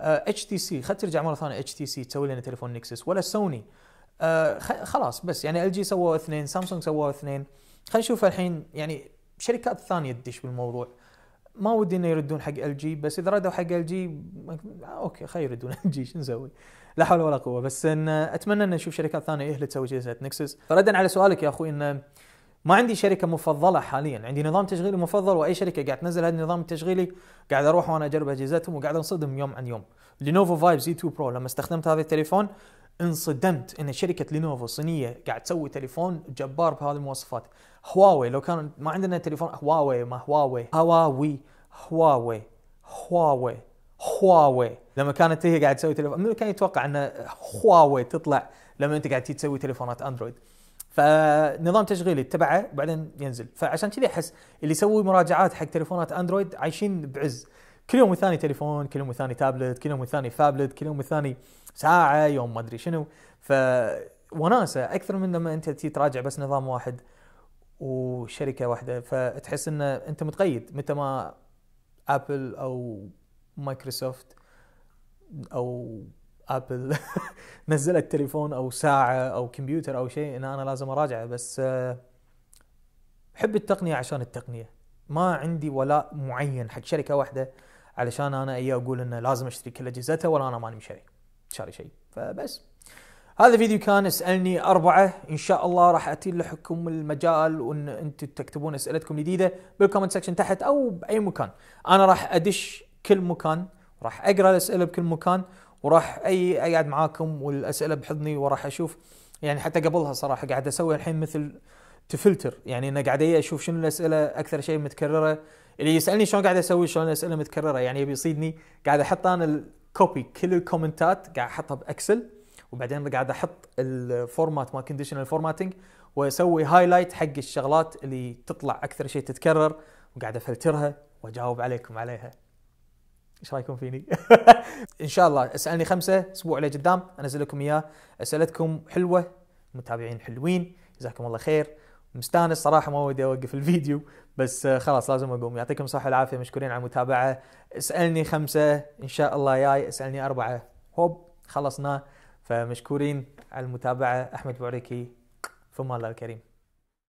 اتش تي سي خلينا ترجع مره ثانيه اتش تي سي تسوي لنا تليفون نكسس ولا سوني آه خلاص بس يعني ال جي سووا اثنين سامسونج سووا اثنين خلينا نشوف الحين يعني شركات ثانيه تدش بالموضوع ما ودي انه يردون حق ال جي بس اذا ردوا حق ال جي اوكي خير يردون ال [laughs] جي شو نسوي؟ لا حول ولا قوه بس ان اتمنى ان نشوف شركات ثانيه اهل تسوي جلسه نكسس فردا على سؤالك يا اخوي ان ما عندي شركه مفضله حاليا عندي نظام تشغيلي مفضل واي شركه قاعد تنزل هذا النظام التشغيلي قاعد اروح وانا اجرب اجهزتهم وقاعد انصدم يوم عن يوم لينوفو فايف زي 2 برو لما استخدمت هذا التليفون انصدمت ان شركه لينوفو الصينيه قاعد تسوي تليفون جبار بهذه المواصفات هواوي لو كان ما عندنا تليفون هواوي ما هواوي هواوي هواوي هواوي هواوي لما كانت هي قاعد تسوي تليفون من كان يتوقع ان هواوي تطلع لما انت قاعد تسوي تليفونات اندرويد فنظام تشغيلي اتبعه وبعدين ينزل فعشان كذي احس اللي يسوي مراجعات حق تليفونات اندرويد عايشين بعز كل يوم والثاني تليفون كل يوم والثاني تابلت كل يوم والثاني فابلت كل يوم والثاني ساعه يوم ما ادري شنو ف وناسه اكثر من لما انت تراجع بس نظام واحد وشركه واحده فتحس ان انت متقيد متى ما ابل او مايكروسوفت او ابل [laughs] نزلت تليفون او ساعه او كمبيوتر او شيء ان انا لازم اراجعه بس حب التقنيه عشان التقنيه ما عندي ولاء معين حق شركه واحده علشان انا اي اقول انه لازم اشتري كل اجهزتها ولا انا ماني شاري شاري شيء فبس هذا فيديو كان اسألني أربعة إن شاء الله راح اتي لكم المجال وإن أنتم تكتبون أسئلتكم الجديدة بالكومنت سكشن تحت أو بأي مكان أنا راح أدش كل مكان راح أقرأ الأسئلة بكل مكان وراح أي أقعد معاكم والأسئلة بحضني وراح أشوف يعني حتى قبلها صراحة قاعد أسوي الحين مثل تفلتر يعني أنا قاعد أشوف شنو الأسئلة أكثر شيء متكررة اللي يسألني شلون قاعد أسوي شلون الأسئلة متكررة يعني يبي يصيدني قاعد أحط أنا الكوبي كل الكومنتات قاعد أحطها بأكسل وبعدين قاعد احط الفورمات مال كونديشنال فورماتنج واسوي هايلايت حق الشغلات اللي تطلع اكثر شيء تتكرر وقاعد افلترها واجاوب عليكم عليها ايش رايكم فيني؟ [laughs] ان شاء الله اسالني خمسه اسبوع لقدام انزل لكم اياه اسئلتكم حلوه متابعين حلوين جزاكم الله خير مستانس صراحه ما ودي اوقف الفيديو بس خلاص لازم اقوم يعطيكم الصحه والعافيه مشكورين على المتابعه اسالني خمسه ان شاء الله جاي اسالني اربعه هوب خلصنا فمشكورين على المتابعه احمد بوريكي فما الله الكريم